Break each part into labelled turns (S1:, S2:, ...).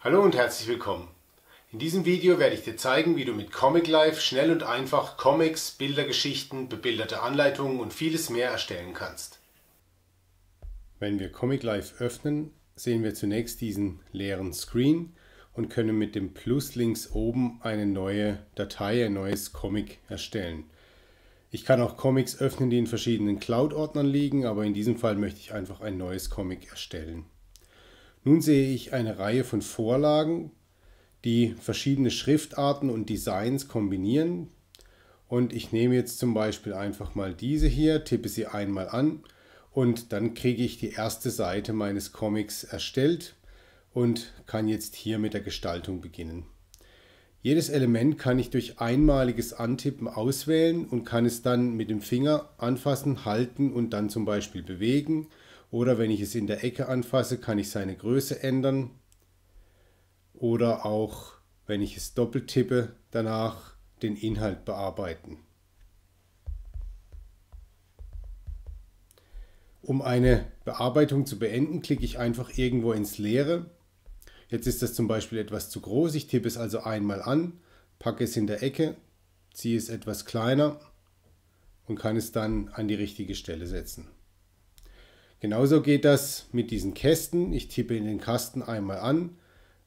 S1: Hallo und herzlich willkommen. In diesem Video werde ich dir zeigen, wie du mit Comic Life schnell und einfach Comics, Bildergeschichten, bebilderte Anleitungen und vieles mehr erstellen kannst. Wenn wir Comic Life öffnen, sehen wir zunächst diesen leeren Screen und können mit dem Plus links oben eine neue Datei, ein neues Comic erstellen. Ich kann auch Comics öffnen, die in verschiedenen Cloud-Ordnern liegen, aber in diesem Fall möchte ich einfach ein neues Comic erstellen. Nun sehe ich eine Reihe von Vorlagen, die verschiedene Schriftarten und Designs kombinieren. Und ich nehme jetzt zum Beispiel einfach mal diese hier, tippe sie einmal an und dann kriege ich die erste Seite meines Comics erstellt und kann jetzt hier mit der Gestaltung beginnen. Jedes Element kann ich durch einmaliges Antippen auswählen und kann es dann mit dem Finger anfassen, halten und dann zum Beispiel bewegen oder wenn ich es in der Ecke anfasse, kann ich seine Größe ändern. Oder auch, wenn ich es doppelt tippe, danach den Inhalt bearbeiten. Um eine Bearbeitung zu beenden, klicke ich einfach irgendwo ins Leere. Jetzt ist das zum Beispiel etwas zu groß. Ich tippe es also einmal an, packe es in der Ecke, ziehe es etwas kleiner und kann es dann an die richtige Stelle setzen. Genauso geht das mit diesen Kästen. Ich tippe in den Kasten einmal an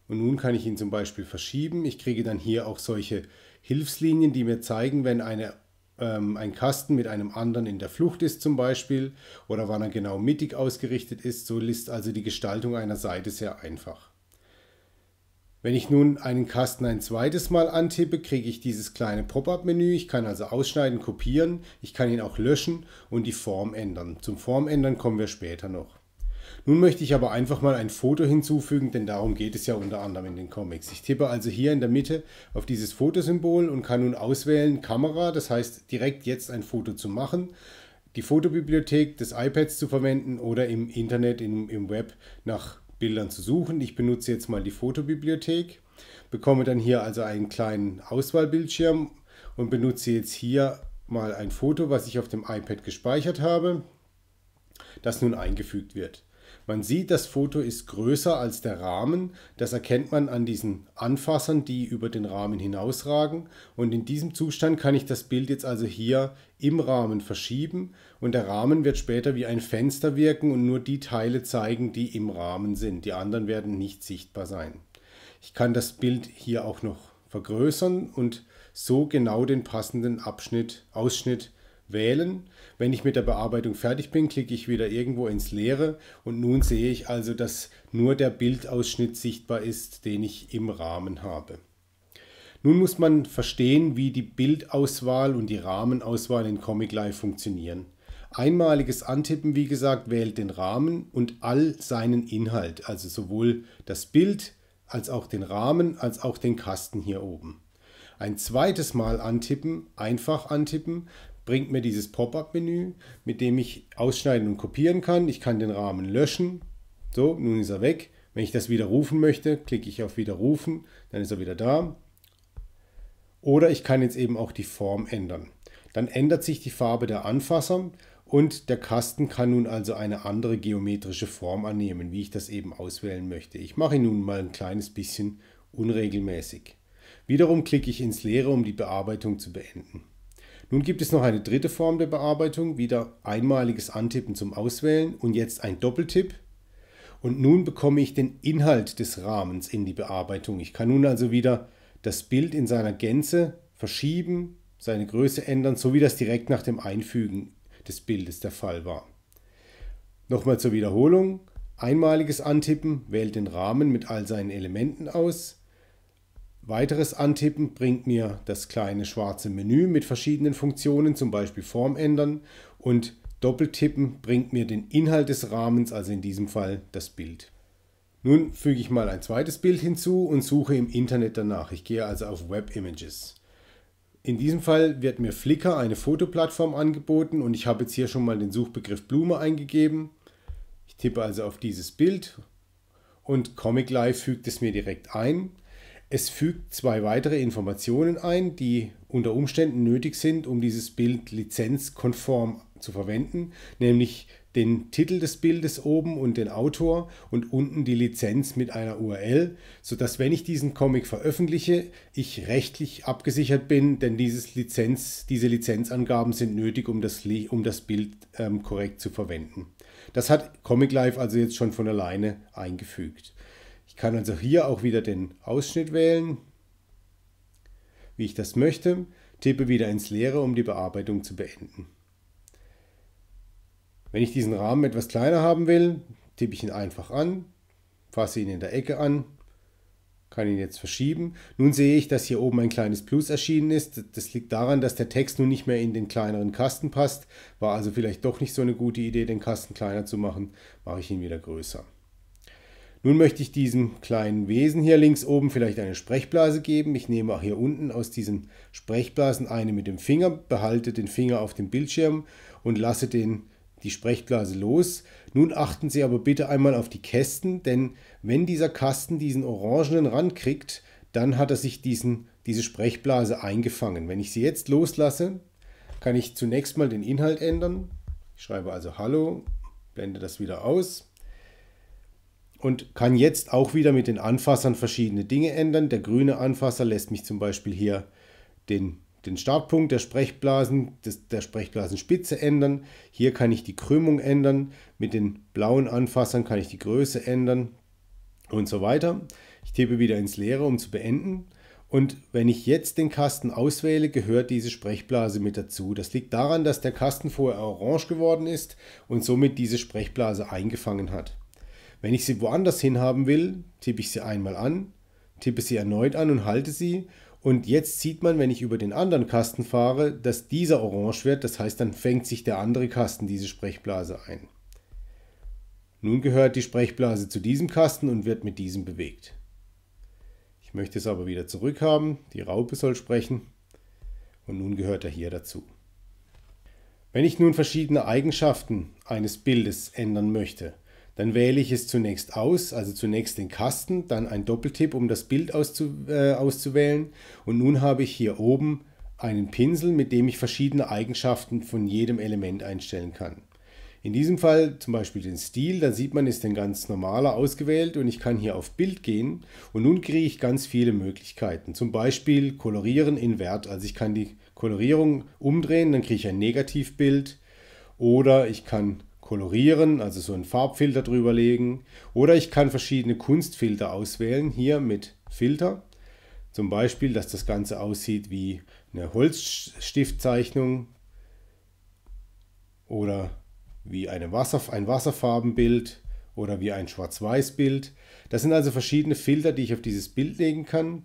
S1: und nun kann ich ihn zum Beispiel verschieben. Ich kriege dann hier auch solche Hilfslinien, die mir zeigen, wenn eine, ähm, ein Kasten mit einem anderen in der Flucht ist zum Beispiel oder wann er genau mittig ausgerichtet ist. So ist also die Gestaltung einer Seite sehr einfach. Wenn ich nun einen Kasten ein zweites Mal antippe, kriege ich dieses kleine Pop-up-Menü. Ich kann also ausschneiden, kopieren, ich kann ihn auch löschen und die Form ändern. Zum Formändern kommen wir später noch. Nun möchte ich aber einfach mal ein Foto hinzufügen, denn darum geht es ja unter anderem in den Comics. Ich tippe also hier in der Mitte auf dieses Fotosymbol und kann nun auswählen Kamera, das heißt direkt jetzt ein Foto zu machen, die Fotobibliothek des iPads zu verwenden oder im Internet, im, im Web nach Bildern zu suchen. Ich benutze jetzt mal die Fotobibliothek, bekomme dann hier also einen kleinen Auswahlbildschirm und benutze jetzt hier mal ein Foto, was ich auf dem iPad gespeichert habe, das nun eingefügt wird. Man sieht, das Foto ist größer als der Rahmen. Das erkennt man an diesen Anfassern, die über den Rahmen hinausragen. Und in diesem Zustand kann ich das Bild jetzt also hier im Rahmen verschieben. Und der Rahmen wird später wie ein Fenster wirken und nur die Teile zeigen, die im Rahmen sind. Die anderen werden nicht sichtbar sein. Ich kann das Bild hier auch noch vergrößern und so genau den passenden Abschnitt, Ausschnitt wählen. Wenn ich mit der Bearbeitung fertig bin, klicke ich wieder irgendwo ins Leere und nun sehe ich also, dass nur der Bildausschnitt sichtbar ist, den ich im Rahmen habe. Nun muss man verstehen, wie die Bildauswahl und die Rahmenauswahl in Comic Live funktionieren. Einmaliges Antippen, wie gesagt, wählt den Rahmen und all seinen Inhalt, also sowohl das Bild als auch den Rahmen als auch den Kasten hier oben. Ein zweites Mal antippen, einfach antippen, bringt mir dieses Pop-up-Menü, mit dem ich ausschneiden und kopieren kann. Ich kann den Rahmen löschen. So, nun ist er weg. Wenn ich das wieder rufen möchte, klicke ich auf Widerrufen, dann ist er wieder da. Oder ich kann jetzt eben auch die Form ändern. Dann ändert sich die Farbe der Anfasser und der Kasten kann nun also eine andere geometrische Form annehmen, wie ich das eben auswählen möchte. Ich mache ihn nun mal ein kleines bisschen unregelmäßig. Wiederum klicke ich ins Leere, um die Bearbeitung zu beenden. Nun gibt es noch eine dritte Form der Bearbeitung, wieder einmaliges Antippen zum Auswählen und jetzt ein Doppeltipp. Und nun bekomme ich den Inhalt des Rahmens in die Bearbeitung. Ich kann nun also wieder das Bild in seiner Gänze verschieben, seine Größe ändern, so wie das direkt nach dem Einfügen des Bildes der Fall war. Nochmal zur Wiederholung. Einmaliges Antippen wählt den Rahmen mit all seinen Elementen aus. Weiteres Antippen bringt mir das kleine schwarze Menü mit verschiedenen Funktionen, zum Beispiel Form ändern und Doppeltippen bringt mir den Inhalt des Rahmens, also in diesem Fall das Bild. Nun füge ich mal ein zweites Bild hinzu und suche im Internet danach. Ich gehe also auf Web Images. In diesem Fall wird mir Flickr eine Fotoplattform angeboten und ich habe jetzt hier schon mal den Suchbegriff Blume eingegeben. Ich tippe also auf dieses Bild und Comic Live fügt es mir direkt ein. Es fügt zwei weitere Informationen ein, die unter Umständen nötig sind, um dieses Bild lizenzkonform zu verwenden, nämlich den Titel des Bildes oben und den Autor und unten die Lizenz mit einer URL, sodass wenn ich diesen Comic veröffentliche, ich rechtlich abgesichert bin, denn dieses Lizenz, diese Lizenzangaben sind nötig, um das, um das Bild ähm, korrekt zu verwenden. Das hat Comic Life also jetzt schon von alleine eingefügt. Ich kann also hier auch wieder den Ausschnitt wählen, wie ich das möchte, tippe wieder ins Leere, um die Bearbeitung zu beenden. Wenn ich diesen Rahmen etwas kleiner haben will, tippe ich ihn einfach an, fasse ihn in der Ecke an, kann ihn jetzt verschieben. Nun sehe ich, dass hier oben ein kleines Plus erschienen ist. Das liegt daran, dass der Text nun nicht mehr in den kleineren Kasten passt. War also vielleicht doch nicht so eine gute Idee, den Kasten kleiner zu machen. Mache ich ihn wieder größer. Nun möchte ich diesem kleinen Wesen hier links oben vielleicht eine Sprechblase geben. Ich nehme auch hier unten aus diesen Sprechblasen eine mit dem Finger, behalte den Finger auf dem Bildschirm und lasse den, die Sprechblase los. Nun achten Sie aber bitte einmal auf die Kästen, denn wenn dieser Kasten diesen orangenen Rand kriegt, dann hat er sich diesen, diese Sprechblase eingefangen. Wenn ich sie jetzt loslasse, kann ich zunächst mal den Inhalt ändern. Ich schreibe also Hallo, blende das wieder aus und kann jetzt auch wieder mit den Anfassern verschiedene Dinge ändern. Der grüne Anfasser lässt mich zum Beispiel hier den, den Startpunkt der Sprechblasen, des, der Sprechblasenspitze ändern. Hier kann ich die Krümmung ändern. Mit den blauen Anfassern kann ich die Größe ändern und so weiter. Ich tippe wieder ins Leere, um zu beenden. Und wenn ich jetzt den Kasten auswähle, gehört diese Sprechblase mit dazu. Das liegt daran, dass der Kasten vorher orange geworden ist und somit diese Sprechblase eingefangen hat. Wenn ich sie woanders hinhaben will, tippe ich sie einmal an, tippe sie erneut an und halte sie. Und jetzt sieht man, wenn ich über den anderen Kasten fahre, dass dieser orange wird. Das heißt, dann fängt sich der andere Kasten diese Sprechblase ein. Nun gehört die Sprechblase zu diesem Kasten und wird mit diesem bewegt. Ich möchte es aber wieder zurückhaben. Die Raupe soll sprechen. Und nun gehört er hier dazu. Wenn ich nun verschiedene Eigenschaften eines Bildes ändern möchte, dann wähle ich es zunächst aus, also zunächst den Kasten, dann ein Doppeltipp, um das Bild auszu, äh, auszuwählen. Und nun habe ich hier oben einen Pinsel, mit dem ich verschiedene Eigenschaften von jedem Element einstellen kann. In diesem Fall zum Beispiel den Stil, da sieht man, ist ein ganz normaler ausgewählt und ich kann hier auf Bild gehen und nun kriege ich ganz viele Möglichkeiten. Zum Beispiel Kolorieren in Wert, also ich kann die Kolorierung umdrehen, dann kriege ich ein Negativbild oder ich kann kolorieren, also so einen Farbfilter drüber legen. Oder ich kann verschiedene Kunstfilter auswählen, hier mit Filter. Zum Beispiel, dass das Ganze aussieht wie eine Holzstiftzeichnung oder wie eine Wasser, ein Wasserfarbenbild oder wie ein Schwarz-Weiß-Bild. Das sind also verschiedene Filter, die ich auf dieses Bild legen kann.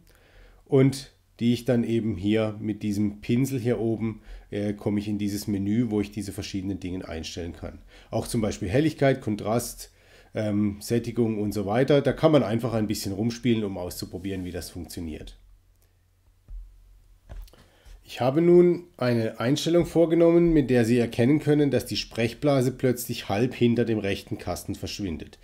S1: Und die ich dann eben hier mit diesem Pinsel hier oben äh, komme ich in dieses Menü, wo ich diese verschiedenen Dinge einstellen kann. Auch zum Beispiel Helligkeit, Kontrast, ähm, Sättigung und so weiter. Da kann man einfach ein bisschen rumspielen, um auszuprobieren, wie das funktioniert. Ich habe nun eine Einstellung vorgenommen, mit der Sie erkennen können, dass die Sprechblase plötzlich halb hinter dem rechten Kasten verschwindet.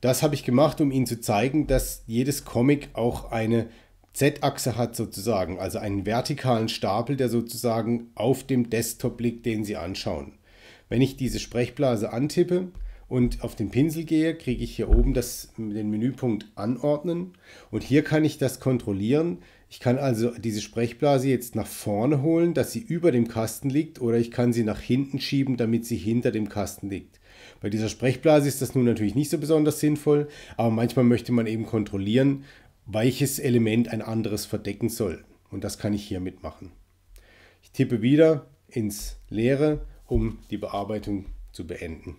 S1: Das habe ich gemacht, um Ihnen zu zeigen, dass jedes Comic auch eine Z-Achse hat sozusagen, also einen vertikalen Stapel, der sozusagen auf dem Desktop liegt, den Sie anschauen. Wenn ich diese Sprechblase antippe und auf den Pinsel gehe, kriege ich hier oben das, den Menüpunkt Anordnen und hier kann ich das kontrollieren. Ich kann also diese Sprechblase jetzt nach vorne holen, dass sie über dem Kasten liegt oder ich kann sie nach hinten schieben, damit sie hinter dem Kasten liegt. Bei dieser Sprechblase ist das nun natürlich nicht so besonders sinnvoll, aber manchmal möchte man eben kontrollieren, welches Element ein anderes verdecken soll. Und das kann ich hier mitmachen. Ich tippe wieder ins Leere, um die Bearbeitung zu beenden.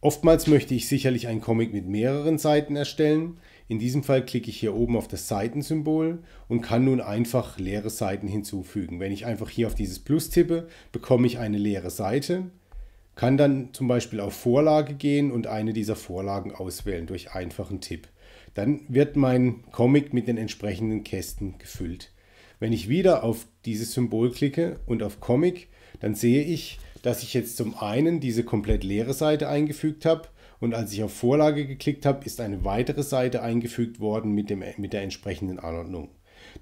S1: Oftmals möchte ich sicherlich einen Comic mit mehreren Seiten erstellen. In diesem Fall klicke ich hier oben auf das Seitensymbol und kann nun einfach leere Seiten hinzufügen. Wenn ich einfach hier auf dieses Plus tippe, bekomme ich eine leere Seite, kann dann zum Beispiel auf Vorlage gehen und eine dieser Vorlagen auswählen durch einfachen Tipp. Dann wird mein Comic mit den entsprechenden Kästen gefüllt. Wenn ich wieder auf dieses Symbol klicke und auf Comic, dann sehe ich, dass ich jetzt zum einen diese komplett leere Seite eingefügt habe und als ich auf Vorlage geklickt habe, ist eine weitere Seite eingefügt worden mit, dem, mit der entsprechenden Anordnung.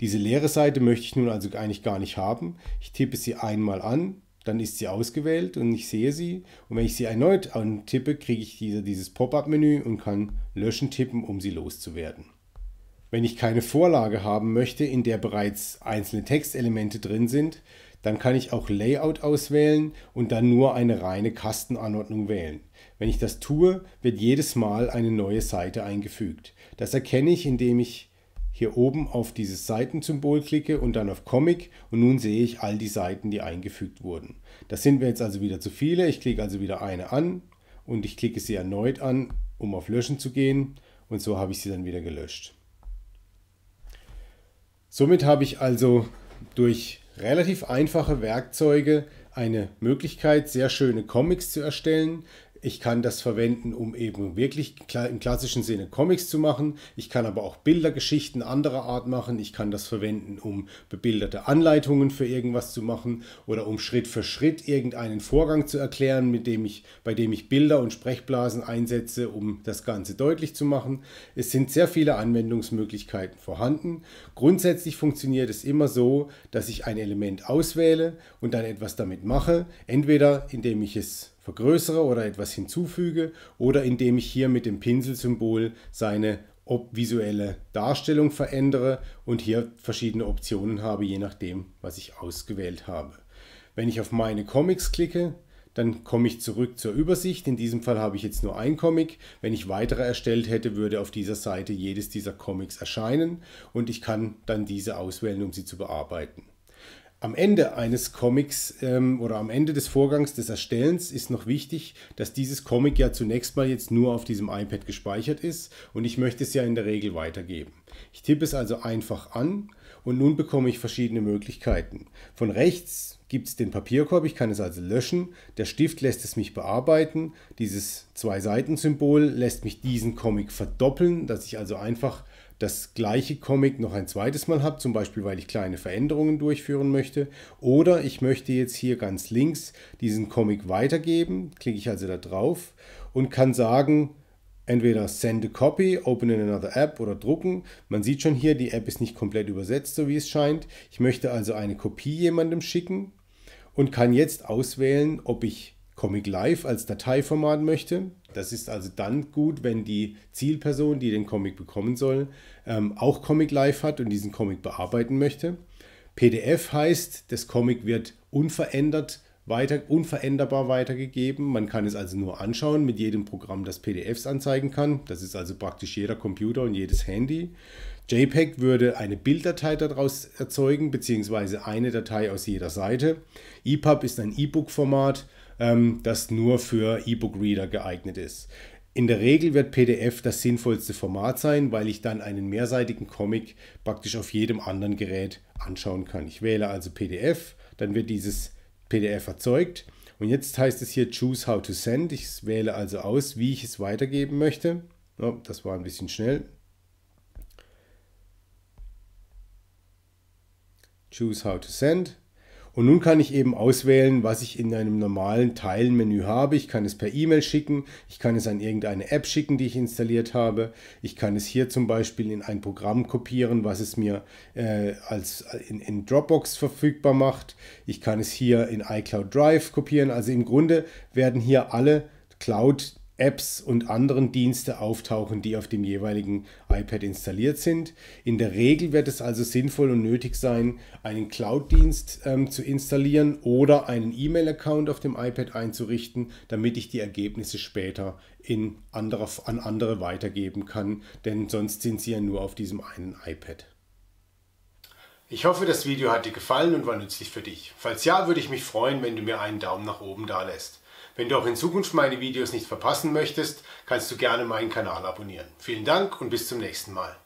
S1: Diese leere Seite möchte ich nun also eigentlich gar nicht haben. Ich tippe sie einmal an, dann ist sie ausgewählt und ich sehe sie. Und wenn ich sie erneut antippe, kriege ich diese, dieses Pop-up-Menü und kann Löschen tippen, um sie loszuwerden. Wenn ich keine Vorlage haben möchte, in der bereits einzelne Textelemente drin sind, dann kann ich auch Layout auswählen und dann nur eine reine Kastenanordnung wählen. Wenn ich das tue, wird jedes Mal eine neue Seite eingefügt. Das erkenne ich, indem ich hier oben auf dieses Seitensymbol klicke und dann auf Comic und nun sehe ich all die Seiten, die eingefügt wurden. Das sind mir jetzt also wieder zu viele. Ich klicke also wieder eine an und ich klicke sie erneut an, um auf Löschen zu gehen und so habe ich sie dann wieder gelöscht. Somit habe ich also durch relativ einfache Werkzeuge eine Möglichkeit, sehr schöne Comics zu erstellen, ich kann das verwenden, um eben wirklich im klassischen Sinne Comics zu machen. Ich kann aber auch Bildergeschichten anderer Art machen. Ich kann das verwenden, um bebilderte Anleitungen für irgendwas zu machen oder um Schritt für Schritt irgendeinen Vorgang zu erklären, mit dem ich, bei dem ich Bilder und Sprechblasen einsetze, um das Ganze deutlich zu machen. Es sind sehr viele Anwendungsmöglichkeiten vorhanden. Grundsätzlich funktioniert es immer so, dass ich ein Element auswähle und dann etwas damit mache. Entweder indem ich es vergrößere oder etwas hinzufüge oder indem ich hier mit dem Pinselsymbol seine visuelle Darstellung verändere und hier verschiedene Optionen habe, je nachdem, was ich ausgewählt habe. Wenn ich auf meine Comics klicke, dann komme ich zurück zur Übersicht. In diesem Fall habe ich jetzt nur ein Comic. Wenn ich weitere erstellt hätte, würde auf dieser Seite jedes dieser Comics erscheinen und ich kann dann diese auswählen, um sie zu bearbeiten am Ende eines Comics ähm, oder am Ende des Vorgangs des Erstellens ist noch wichtig, dass dieses Comic ja zunächst mal jetzt nur auf diesem iPad gespeichert ist und ich möchte es ja in der Regel weitergeben. Ich tippe es also einfach an und nun bekomme ich verschiedene Möglichkeiten. Von rechts gibt es den Papierkorb, ich kann es also löschen, der Stift lässt es mich bearbeiten, dieses Zwei-Seiten-Symbol lässt mich diesen Comic verdoppeln, dass ich also einfach das gleiche Comic noch ein zweites Mal habe, zum Beispiel weil ich kleine Veränderungen durchführen möchte, oder ich möchte jetzt hier ganz links diesen Comic weitergeben, klicke ich also da drauf und kann sagen, entweder send a copy, open in another app oder drucken. Man sieht schon hier, die App ist nicht komplett übersetzt, so wie es scheint. Ich möchte also eine Kopie jemandem schicken und kann jetzt auswählen, ob ich Comic Live als Dateiformat möchte. Das ist also dann gut, wenn die Zielperson, die den Comic bekommen soll, ähm, auch Comic Live hat und diesen Comic bearbeiten möchte. PDF heißt, das Comic wird unverändert weiter, unveränderbar weitergegeben. Man kann es also nur anschauen mit jedem Programm, das PDFs anzeigen kann. Das ist also praktisch jeder Computer und jedes Handy. JPEG würde eine Bilddatei daraus erzeugen, beziehungsweise eine Datei aus jeder Seite. EPUB ist ein E-Book-Format ähm, das nur für E-Book-Reader geeignet ist. In der Regel wird PDF das sinnvollste Format sein, weil ich dann einen mehrseitigen Comic praktisch auf jedem anderen Gerät anschauen kann. Ich wähle also PDF, dann wird dieses PDF erzeugt. Und jetzt heißt es hier Choose How to Send. Ich wähle also aus, wie ich es weitergeben möchte. Oh, das war ein bisschen schnell. Choose How to Send. Und nun kann ich eben auswählen, was ich in einem normalen Teilmenü habe. Ich kann es per E-Mail schicken, ich kann es an irgendeine App schicken, die ich installiert habe. Ich kann es hier zum Beispiel in ein Programm kopieren, was es mir äh, als in, in Dropbox verfügbar macht. Ich kann es hier in iCloud Drive kopieren. Also im Grunde werden hier alle Cloud Apps und anderen Dienste auftauchen, die auf dem jeweiligen iPad installiert sind. In der Regel wird es also sinnvoll und nötig sein, einen Cloud-Dienst ähm, zu installieren oder einen E-Mail-Account auf dem iPad einzurichten, damit ich die Ergebnisse später in andere, an andere weitergeben kann, denn sonst sind sie ja nur auf diesem einen iPad. Ich hoffe, das Video hat dir gefallen und war nützlich für dich. Falls ja, würde ich mich freuen, wenn du mir einen Daumen nach oben da lässt. Wenn du auch in Zukunft meine Videos nicht verpassen möchtest, kannst du gerne meinen Kanal abonnieren. Vielen Dank und bis zum nächsten Mal.